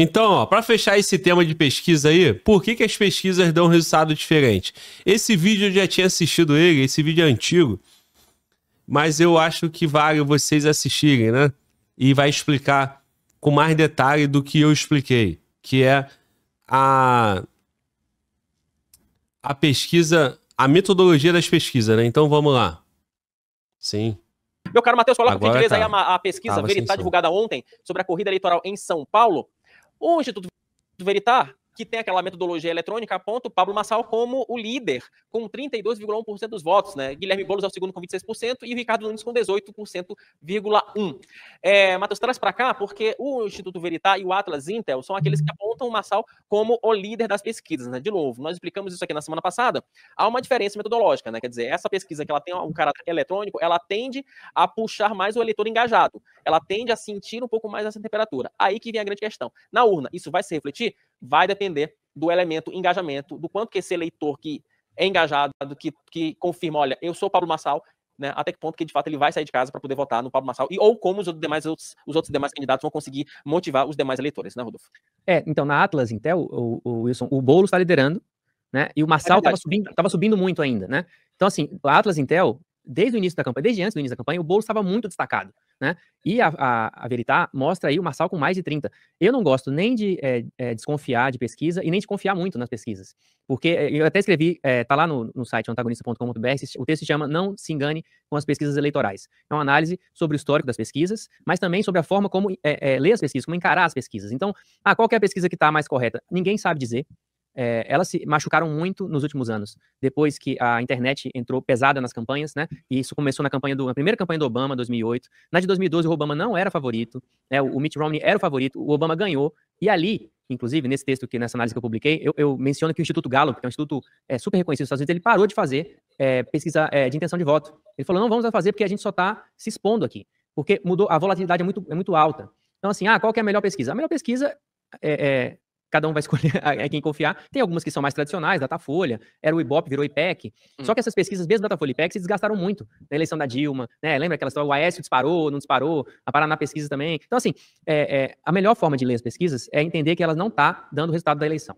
Então, para fechar esse tema de pesquisa aí, por que, que as pesquisas dão um resultado diferente? Esse vídeo eu já tinha assistido ele, esse vídeo é antigo, mas eu acho que vale vocês assistirem, né? E vai explicar com mais detalhe do que eu expliquei, que é a, a pesquisa, a metodologia das pesquisas, né? Então vamos lá. Sim. Meu caro Matheus, coloca por gentileza tá. aí a, a pesquisa verificada tá divulgada ontem sobre a corrida eleitoral em São Paulo. O Instituto Veritar que tem aquela metodologia eletrônica, aponta o Pablo Massal como o líder, com 32,1% dos votos, né? Guilherme Boulos é o segundo com 26% e o Ricardo Nunes com 18,1%. É, Matheus, traz para cá, porque o Instituto Veritá e o Atlas Intel são aqueles que apontam o Massal como o líder das pesquisas, né? De novo, nós explicamos isso aqui na semana passada. Há uma diferença metodológica, né? Quer dizer, essa pesquisa que ela tem um caráter eletrônico, ela tende a puxar mais o eleitor engajado. Ela tende a sentir um pouco mais essa temperatura. Aí que vem a grande questão. Na urna, isso vai se refletir? vai depender do elemento engajamento, do quanto que esse eleitor que é engajado, que, que confirma, olha, eu sou Pablo Massal, né, até que ponto que de fato ele vai sair de casa para poder votar no Pablo Massal, e ou como os outros demais, os, os outros demais candidatos vão conseguir motivar os demais eleitores, né, Rodolfo? É, então na Atlas, Intel, o, o Wilson, o Boulos está liderando, né, e o Massal estava é subindo, subindo muito ainda, né? Então, assim, a Atlas Intel, desde o início da campanha, desde antes do início da campanha, o Boulos estava muito destacado né? E a, a, a Veritá mostra aí o Marçal com mais de 30. Eu não gosto nem de é, é, desconfiar de pesquisa e nem de confiar muito nas pesquisas. Porque é, eu até escrevi, é, tá lá no, no site antagonista.com.br, o texto se chama Não se engane com as pesquisas eleitorais. É uma análise sobre o histórico das pesquisas, mas também sobre a forma como é, é ler as pesquisas, como encarar as pesquisas. Então, ah, qual é a pesquisa que está mais correta? Ninguém sabe dizer é, elas se machucaram muito nos últimos anos, depois que a internet entrou pesada nas campanhas, né? E isso começou na campanha do, na primeira campanha do Obama, 2008. Na de 2012, o Obama não era favorito, né? O Mitt Romney era o favorito, o Obama ganhou. E ali, inclusive, nesse texto que nessa análise que eu publiquei, eu, eu menciono que o Instituto Gallup, que é um instituto é, super reconhecido nos Estados Unidos, ele parou de fazer é, pesquisa é, de intenção de voto. Ele falou: não vamos fazer porque a gente só está se expondo aqui, porque mudou, a volatilidade é muito, é muito alta. Então, assim, ah, qual é a melhor pesquisa? A melhor pesquisa é, é, cada um vai escolher a, é. quem confiar. Tem algumas que são mais tradicionais, Datafolha, era o Ibope, virou IPEC. Hum. Só que hum. essas pesquisas, mesmo Datafolha e IPEC, se desgastaram muito na eleição da Dilma, né? Lembra aquela história, o Aécio disparou, não disparou, a Paraná Pesquisa também. Então, assim, é, é, a melhor forma de ler as pesquisas é entender que elas não está dando o resultado da eleição.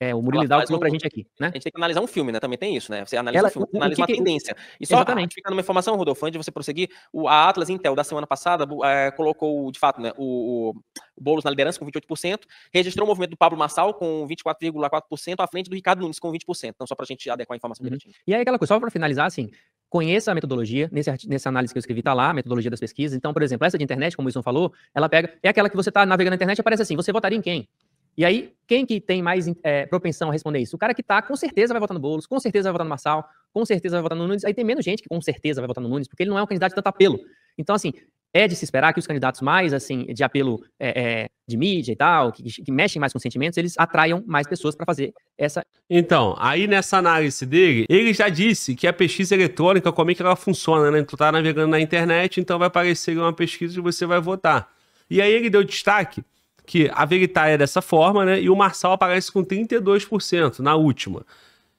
É, o Murilo Hidalgo falou um, pra gente aqui, né? A gente tem que analisar um filme, né? Também tem isso, né? Você analisa Ela, um filme, analisa que, uma que, tendência. E só exatamente. fica numa informação, Rodolfo, antes de você prosseguir, o, a Atlas Intel da semana passada é, colocou, de fato, né, o, o, Boulos na liderança com 28%, registrou o movimento do Pablo Massal com 24,4%, à frente do Ricardo Nunes com 20%. Então, só pra gente adequar a informação uhum. E aí, aquela coisa, só pra finalizar, assim, conheça a metodologia, nesse, nessa análise que eu escrevi tá lá, a metodologia das pesquisas. Então, por exemplo, essa de internet, como o Wilson falou, ela pega, é aquela que você tá navegando na internet e aparece assim, você votaria em quem? E aí, quem que tem mais é, propensão a responder isso? O cara que tá, com certeza vai votar no Boulos, com certeza vai votar no Marçal, com certeza vai votar no Nunes. Aí tem menos gente que com certeza vai votar no Nunes, porque ele não é um candidato de tanto apelo. Então, assim, é de se esperar que os candidatos mais, assim, de apelo é, é, de mídia e tal, que, que, mexem mais com sentimentos, eles atraiam mais pessoas para fazer essa. Então, aí nessa análise dele, ele já disse que a pesquisa eletrônica, como é que ela funciona, né? Tu tá navegando na internet, então vai aparecer uma pesquisa e você vai votar. E aí ele deu destaque que a Veritá é dessa forma, né? E o Marçal aparece com 32% na última.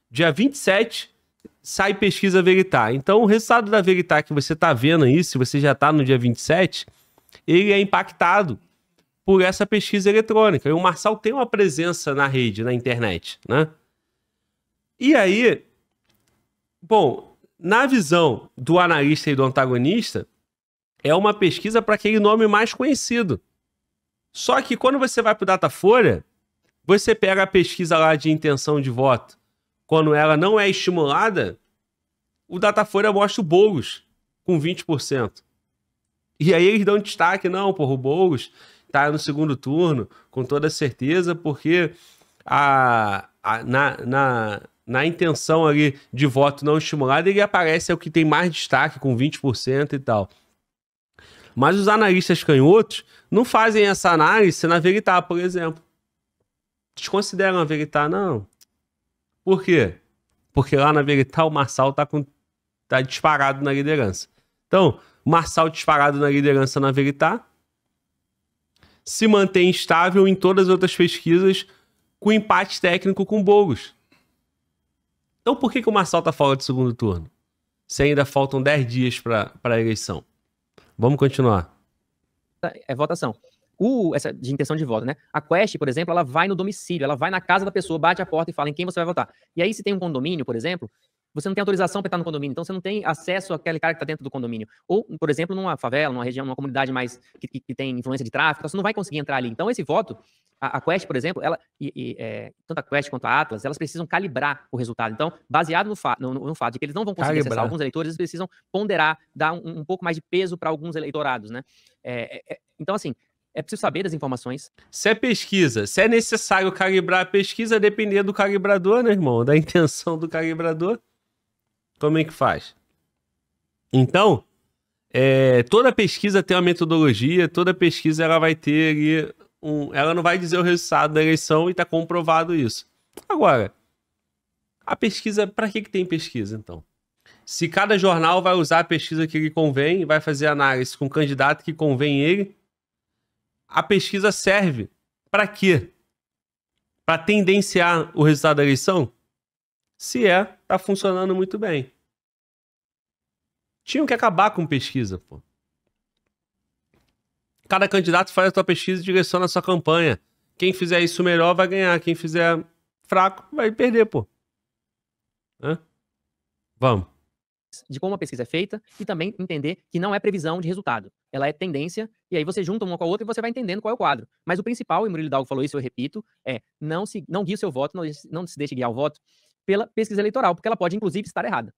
Dia 27 sai pesquisa Veritá. Então, o resultado da Veritá que você está vendo aí, se você já está no dia 27, ele é impactado por essa pesquisa eletrônica. E o Marçal tem uma presença na rede, na internet, né? E aí, bom, na visão do analista e do antagonista, é uma pesquisa para aquele nome mais conhecido, só que quando você vai para o Datafolha, você pega a pesquisa lá de intenção de voto, quando ela não é estimulada, o Datafolha mostra o Boulos com 20%. E aí eles dão destaque, não, porra, o Boulos está no segundo turno, com toda certeza, porque a, a na, na, na intenção ali de voto não estimulada ele aparece é o que tem mais destaque, com 20% e tal. Mas os analistas canhotos não fazem essa análise na Veritá, por exemplo. Desconsideram a Veritá, não. Por quê? Porque lá na Veritá o Marçal tá, com, tá disparado na liderança. Então, Marçal disparado na liderança na Veritá se mantém estável em todas as outras pesquisas com empate técnico com Bolos. Então por que, que o Marçal tá fora de segundo turno? Se ainda faltam 10 dias para a eleição. Vamos continuar. É, é votação. O, essa de intenção de voto, né? A Quest, por exemplo, ela vai no domicílio, ela vai na casa da pessoa, bate a porta e fala em quem você vai votar. E aí, se tem um condomínio, por exemplo, você não tem autorização para estar no condomínio, então você não tem acesso àquele cara que está dentro do condomínio. Ou, por exemplo, numa favela, numa região, numa comunidade mais que, que, que tem influência de tráfico, você não vai conseguir entrar ali. Então, esse voto, a, a Quest, por exemplo, ela, e, e, é, tanto a Quest quanto a Atlas, elas precisam calibrar o resultado. Então, baseado no, fa no, no, no fato de que eles não vão conseguir calibrar. acessar alguns eleitores, eles precisam ponderar, dar um, um pouco mais de peso para alguns eleitorados, né? É, é, é, então, assim, é preciso saber das informações. Se é pesquisa, se é necessário calibrar a pesquisa, depender do calibrador, né, irmão? Da intenção do calibrador. Como é que faz? Então, é, toda pesquisa tem uma metodologia, toda pesquisa ela vai ter um, ela não vai dizer o resultado da eleição e está comprovado isso. Agora, a pesquisa, para que, que tem pesquisa então? Se cada jornal vai usar a pesquisa que lhe convém, vai fazer análise com o candidato que convém ele, a pesquisa serve para quê? Para tendenciar o resultado da eleição? Se é, tá funcionando muito bem. Tinham que acabar com pesquisa, pô. Cada candidato faz a sua pesquisa e direciona a sua campanha. Quem fizer isso melhor vai ganhar, quem fizer fraco vai perder, pô. Hã? Vamos. De como a pesquisa é feita e também entender que não é previsão de resultado. Ela é tendência, e aí você junta uma com a outra e você vai entendendo qual é o quadro. Mas o principal, e Murilo Dalgo falou isso, eu repito, é não, se, não guie o seu voto, não, não se deixe guiar o voto pela pesquisa eleitoral, porque ela pode, inclusive, estar errada.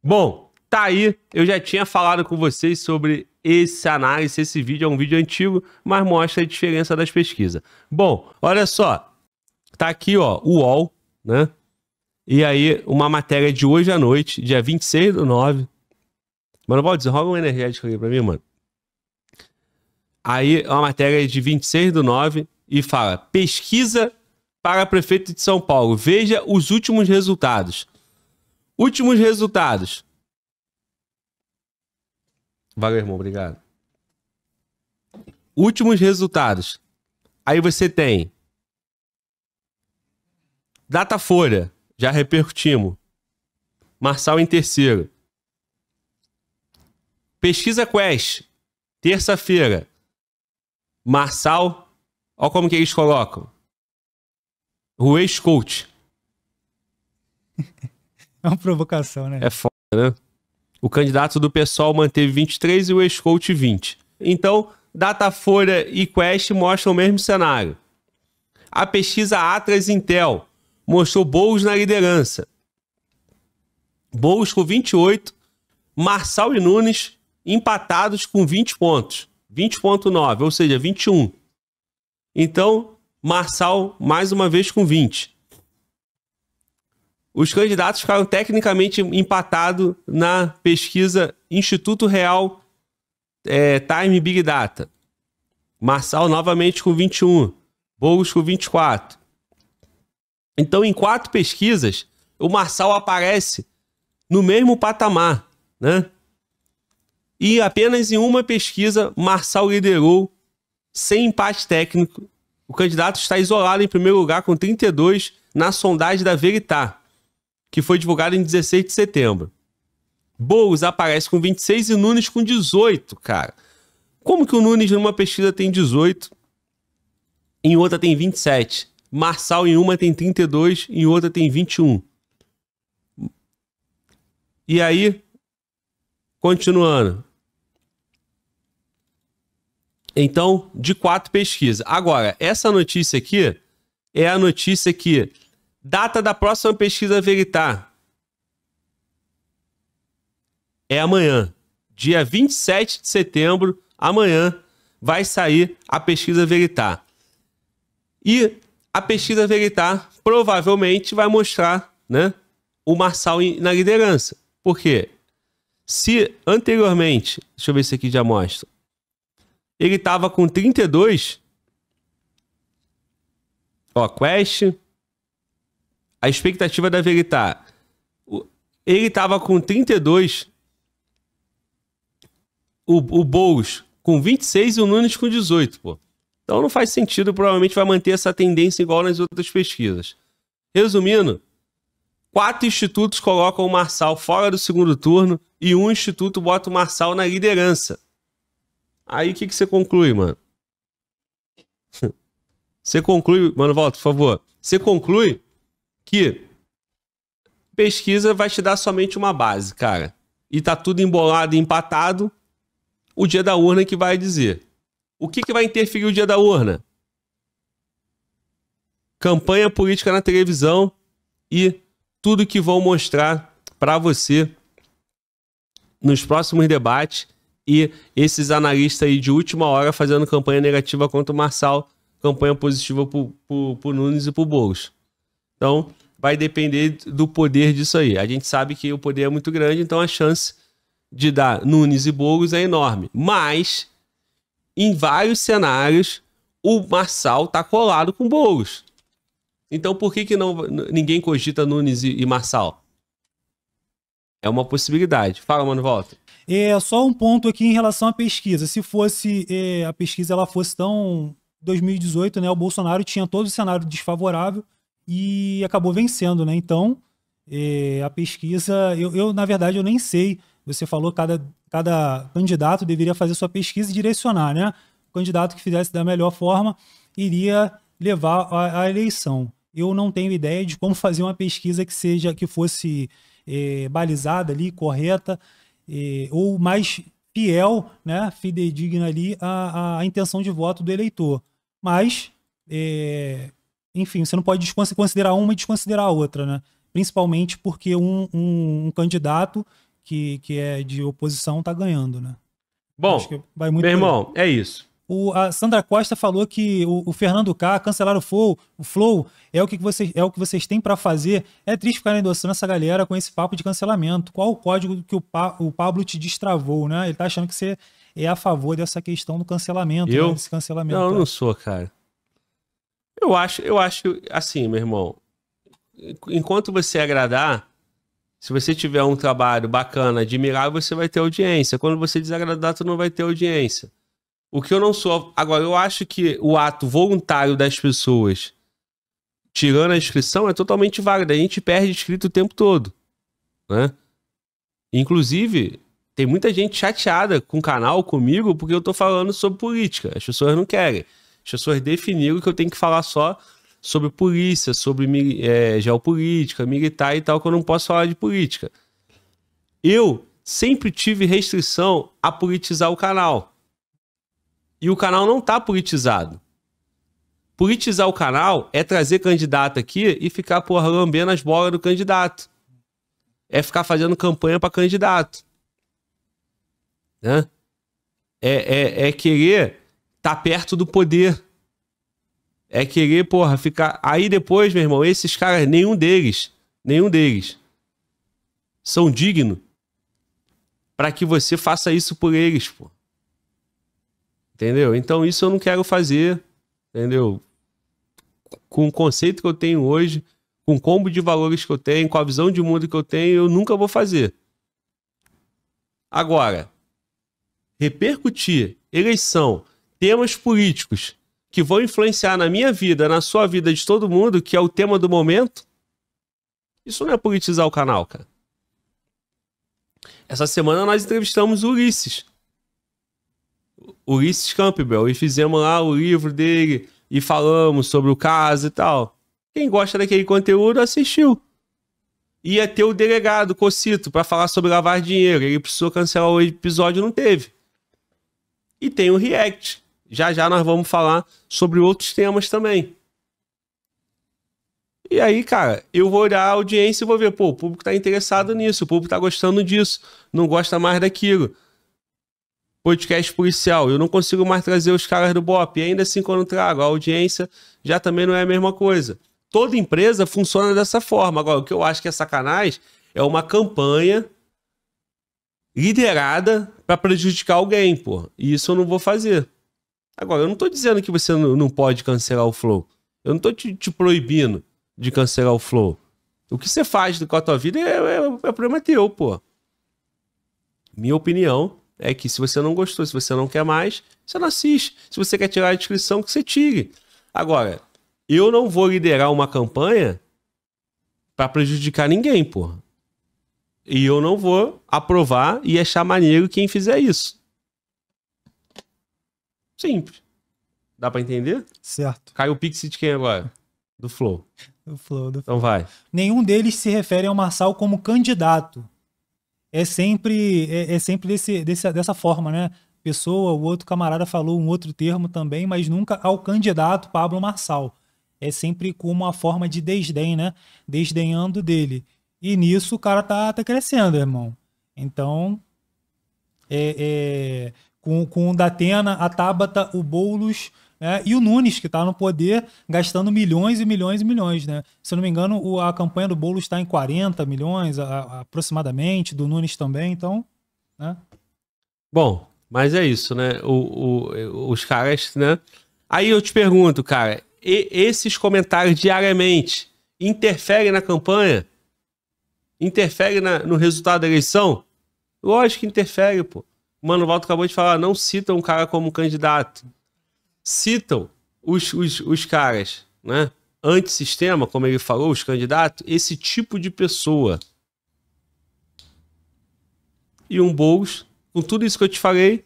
Bom, tá aí. Eu já tinha falado com vocês sobre esse análise. Esse vídeo é um vídeo antigo, mas mostra a diferença das pesquisas. Bom, olha só. Tá aqui, ó, o UOL, né? E aí, uma matéria de hoje à noite, dia 26 do 9. Mano, pode desenrola um energético aqui pra mim, mano. Aí, é uma matéria de 26 do 9 e fala: pesquisa para prefeito de São Paulo. Veja os últimos resultados. Últimos resultados. Valeu, irmão, obrigado. Últimos resultados. Aí você tem data folha já repercutimos. Marçal em terceiro. Pesquisa Quest, terça-feira. Marçal Olha como que eles colocam. O ex-coach. É uma provocação, né? É foda, né? O candidato do PSOL manteve 23 e o ex-coach 20. Então, Datafolha e Quest mostram o mesmo cenário. A pesquisa Atlas Intel mostrou Boulos na liderança. Boulos com 28, Marçal e Nunes empatados com 20 pontos. 20.9, ou seja, 21. Então, Marçal mais uma vez com 20. Os candidatos ficaram tecnicamente empatados na pesquisa Instituto Real é, Time Big Data. Marçal novamente com 21, Boulos com 24. Então, em quatro pesquisas, o Marçal aparece no mesmo patamar, né? E apenas em uma pesquisa, Marçal liderou sem empate técnico. O candidato está isolado em primeiro lugar com 32 na sondagem da Veritá, que foi divulgada em 16 de setembro. Boulos aparece com 26 e Nunes com 18, cara. Como que o Nunes numa pesquisa tem 18, em outra tem 27? Marçal em uma tem 32, em outra tem 21. E aí, continuando. Então, de quatro pesquisas. Agora, essa notícia aqui é a notícia que data da próxima pesquisa Veritar é amanhã, dia 27 de setembro, amanhã vai sair a pesquisa Veritar. E a pesquisa Veritar provavelmente vai mostrar, né, o Marçal na liderança. Por quê? Se anteriormente, deixa eu ver se aqui já mostra. Ele tava com 32. Ó, Quest. A expectativa da estar. Tá, ele tava com 32. O, o Boulos com 26 e o Nunes com 18, pô. Então não faz sentido, provavelmente vai manter essa tendência igual nas outras pesquisas. Resumindo, quatro institutos colocam o Marçal fora do segundo turno e um instituto bota o Marçal na liderança. Aí o que, que você conclui, mano? Você conclui, mano, volta, por favor. Você conclui que pesquisa vai te dar somente uma base, cara. E tá tudo embolado e empatado. O dia da urna que vai dizer. O que, que vai interferir o dia da urna? Campanha política na televisão e tudo que vão mostrar para você nos próximos debates e esses analistas aí de última hora fazendo campanha negativa contra o Marçal, campanha positiva para Nunes e para Boulos. Então, vai depender do poder disso aí. A gente sabe que o poder é muito grande, então a chance de dar Nunes e Boulos é enorme. Mas, em vários cenários, o Marçal tá colado com Boulos. Então, por que, que não, ninguém cogita Nunes e, e Marçal? É uma possibilidade. Fala, mano, volta. É, só um ponto aqui em relação à pesquisa. Se fosse é, a pesquisa ela fosse tão 2018, né, o Bolsonaro tinha todo o cenário desfavorável e acabou vencendo, né? Então, é, a pesquisa, eu, eu, na verdade eu nem sei. Você falou cada cada candidato deveria fazer sua pesquisa e direcionar, né? O candidato que fizesse da melhor forma iria levar a, a eleição. Eu não tenho ideia de como fazer uma pesquisa que seja que fosse é, balizada ali, correta eh, ou mais fiel, né, fidedigna ali à, à intenção de voto do eleitor. Mas, eh, enfim, você não pode considerar uma e desconsiderar a outra, né? Principalmente porque um, um, um candidato que, que é de oposição está ganhando, né? Bom, vai muito meu irmão, é isso. O, a Sandra Costa falou que o, o Fernando K cancelar o flow, o flow é o que vocês é o que vocês têm para fazer. É triste ficar endossando essa galera com esse papo de cancelamento. Qual o código que o, pa, o Pablo te destravou, né? Ele tá achando que você é a favor dessa questão do cancelamento, eu? Né? Desse cancelamento. Não, eu não é. sou, cara. Eu acho, eu acho assim, meu irmão. Enquanto você agradar, se você tiver um trabalho bacana, admirável, você vai ter audiência. Quando você desagradar, você não vai ter audiência. O que eu não sou. Agora, eu acho que o ato voluntário das pessoas tirando a inscrição é totalmente válido. A gente perde inscrito o tempo todo. Né? Inclusive, tem muita gente chateada com o canal, comigo, porque eu tô falando sobre política. As pessoas não querem. As pessoas definiram que eu tenho que falar só sobre polícia, sobre é, geopolítica, militar e tal, que eu não posso falar de política. Eu sempre tive restrição a politizar o canal. E o canal não tá politizado. Politizar o canal é trazer candidato aqui e ficar, porra, lambendo as bolas do candidato. É ficar fazendo campanha para candidato. Né? É, é, é querer tá perto do poder. É querer, porra, ficar. Aí depois, meu irmão, esses caras, nenhum deles, nenhum deles são dignos para que você faça isso por eles, porra. Entendeu? Então isso eu não quero fazer, entendeu? Com o conceito que eu tenho hoje, com o combo de valores que eu tenho, com a visão de mundo que eu tenho, eu nunca vou fazer. Agora, repercutir eleição, temas políticos que vão influenciar na minha vida, na sua vida de todo mundo, que é o tema do momento, isso não é politizar o canal, cara. Essa semana nós entrevistamos o Ulisses, Ulisses Campbell e fizemos lá o livro dele e falamos sobre o caso e tal. Quem gosta daquele conteúdo assistiu. Ia é ter o delegado Cocito para falar sobre lavar dinheiro. Ele precisou cancelar o episódio, não teve. E tem o React. Já já nós vamos falar sobre outros temas também. E aí, cara, eu vou olhar a audiência e vou ver, pô, o público tá interessado nisso, o público tá gostando disso, não gosta mais daquilo podcast policial. Eu não consigo mais trazer os caras do BOP. E ainda assim, quando trago, a audiência já também não é a mesma coisa. Toda empresa funciona dessa forma. Agora, o que eu acho que é sacanagem é uma campanha liderada para prejudicar alguém, pô. E isso eu não vou fazer. Agora, eu não tô dizendo que você não pode cancelar o flow. Eu não tô te, te proibindo de cancelar o flow. O que você faz com a tua vida é, é, é problema teu, pô. Minha opinião é que se você não gostou, se você não quer mais, você não assiste. Se você quer tirar a inscrição, que você tire. Agora, eu não vou liderar uma campanha para prejudicar ninguém, porra. E eu não vou aprovar e achar maneiro quem fizer isso. Simples. Dá para entender? Certo. Caiu o Pix de quem agora? Do Flow. Do Flow, do Flow. Então vai. Nenhum deles se refere ao Marçal como candidato é sempre é, é sempre desse, desse, dessa forma, né? Pessoa, o outro camarada falou um outro termo também, mas nunca ao candidato Pablo Marçal. É sempre com uma forma de desdém, né? Desdenhando dele. E nisso o cara tá, tá crescendo, irmão. Então, é, é, com, com o Datena, a Tabata, o Boulos né? E o Nunes, que está no poder, gastando milhões e milhões e milhões, né? Se eu não me engano, a campanha do Boulos está em 40 milhões, aproximadamente, do Nunes também, então. Né? Bom, mas é isso, né? O, o, os caras, né? Aí eu te pergunto, cara, e, esses comentários diariamente interferem na campanha? Interfere na, no resultado da eleição? Lógico que interfere, pô. Mano, o acabou de falar, não cita um cara como candidato citam os, os, os caras, né? Antissistema, como ele falou, os candidatos, esse tipo de pessoa. E um Boulos, com tudo isso que eu te falei,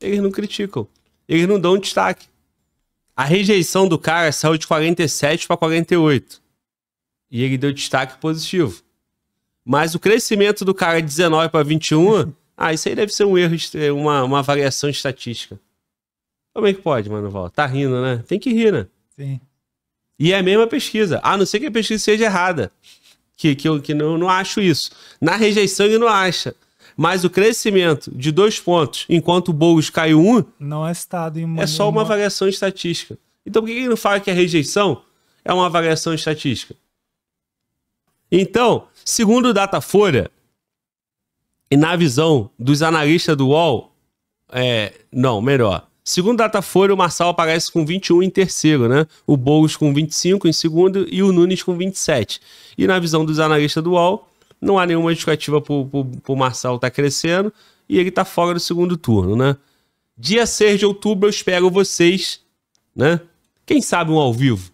eles não criticam. Eles não dão destaque. A rejeição do cara saiu de 47 para 48. E ele deu destaque positivo. Mas o crescimento do cara de 19 para 21, ah, isso aí deve ser um erro, uma, uma variação estatística. Como é que pode, mano, Val? Tá rindo, né? Tem que rir, né? Sim. E é a mesma pesquisa. A não ser que a pesquisa seja errada. Que, que eu que não, não acho isso. Na rejeição ele não acha. Mas o crescimento de dois pontos, enquanto o Boulos caiu um, não é estado em uma, É só uma variação estatística. Então por que ele não fala que a rejeição é uma variação estatística? Então, segundo o Datafolha, e na visão dos analistas do UOL, é, não, melhor, Segundo Datafolha, o Marçal aparece com 21 em terceiro, né? O Boulos com 25 em segundo e o Nunes com 27. E na visão dos analistas do UOL, não há nenhuma justificativa para o Marçal estar tá crescendo e ele está fora do segundo turno, né? Dia 6 de outubro eu espero vocês, né? Quem sabe um ao vivo.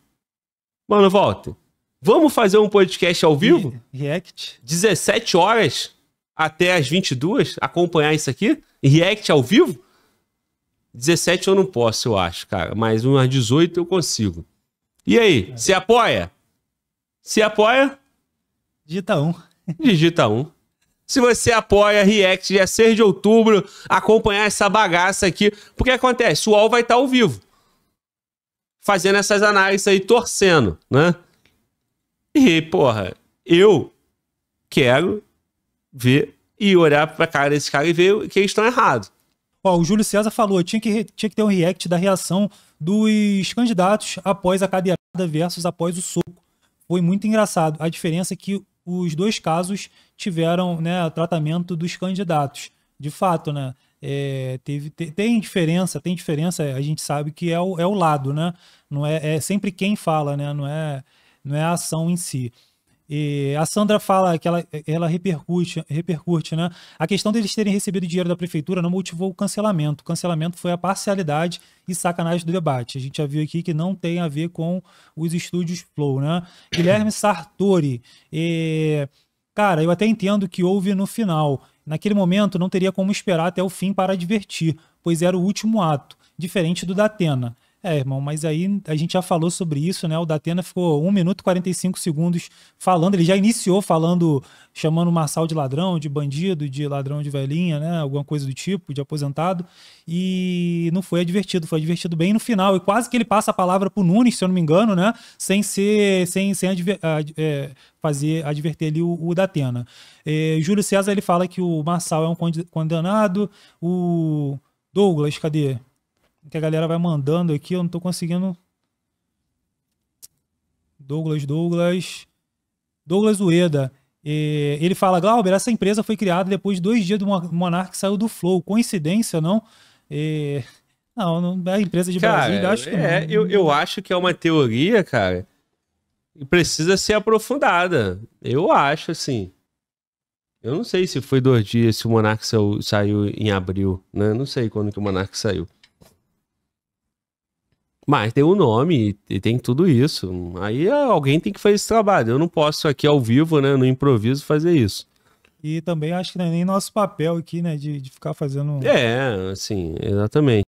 Mano, volta. Vamos fazer um podcast ao vivo? React. 17 horas até as 22, acompanhar isso aqui? React ao vivo? 17 eu não posso, eu acho, cara. Mas umas 18 eu consigo. E aí, se apoia? Se apoia? Digita 1. Um. Digita 1. Um. Se você apoia React, dia 6 de outubro, acompanhar essa bagaça aqui. Porque acontece, o UOL vai estar tá ao vivo. Fazendo essas análises aí, torcendo, né? E, porra, eu quero ver e olhar pra cara desse cara e ver que eles estão errados. Ó, o Júlio César falou, tinha que, tinha que ter um react da reação dos candidatos após a cadeirada versus após o soco. Foi muito engraçado. A diferença é que os dois casos tiveram né, tratamento dos candidatos. De fato, né? É, teve, te, tem diferença, tem diferença, a gente sabe que é o, é o lado, né? Não é, é sempre quem fala, né? Não é, não é a ação em si. E a Sandra fala que ela, ela repercute, repercute, né? A questão deles terem recebido dinheiro da prefeitura não motivou o cancelamento. O cancelamento foi a parcialidade e sacanagem do debate. A gente já viu aqui que não tem a ver com os estúdios Flow, né? Guilherme Sartori. E, cara, eu até entendo que houve no final. Naquele momento não teria como esperar até o fim para advertir, pois era o último ato, diferente do da Atena. É, irmão, mas aí a gente já falou sobre isso, né? O Datena ficou 1 minuto e 45 segundos falando, ele já iniciou falando, chamando o Marçal de ladrão, de bandido, de ladrão de velhinha, né? Alguma coisa do tipo, de aposentado. E não foi advertido, foi advertido bem no final. E quase que ele passa a palavra pro Nunes, se eu não me engano, né? Sem ser, sem, sem adver, ad, é, fazer, adverter ali o, o Datena. É, Júlio César, ele fala que o Marçal é um condenado, o Douglas, cadê? que a galera vai mandando aqui, eu não tô conseguindo. Douglas, Douglas. Douglas Ueda. ele fala, Glauber, essa empresa foi criada depois de dois dias do Monark que saiu do Flow. Coincidência, não? E... Não, não é empresa de cara, Brasília, acho que é, não. Eu, eu acho que é uma teoria, cara, precisa ser aprofundada. Eu acho, assim. Eu não sei se foi dois dias, se o Monark saiu, saiu em abril, né? Não sei quando que o Monark saiu. Mas tem o um nome e tem tudo isso. Aí alguém tem que fazer esse trabalho. Eu não posso aqui ao vivo, né, no improviso, fazer isso. E também acho que não é nem nosso papel aqui, né, de, de ficar fazendo. É, assim, exatamente.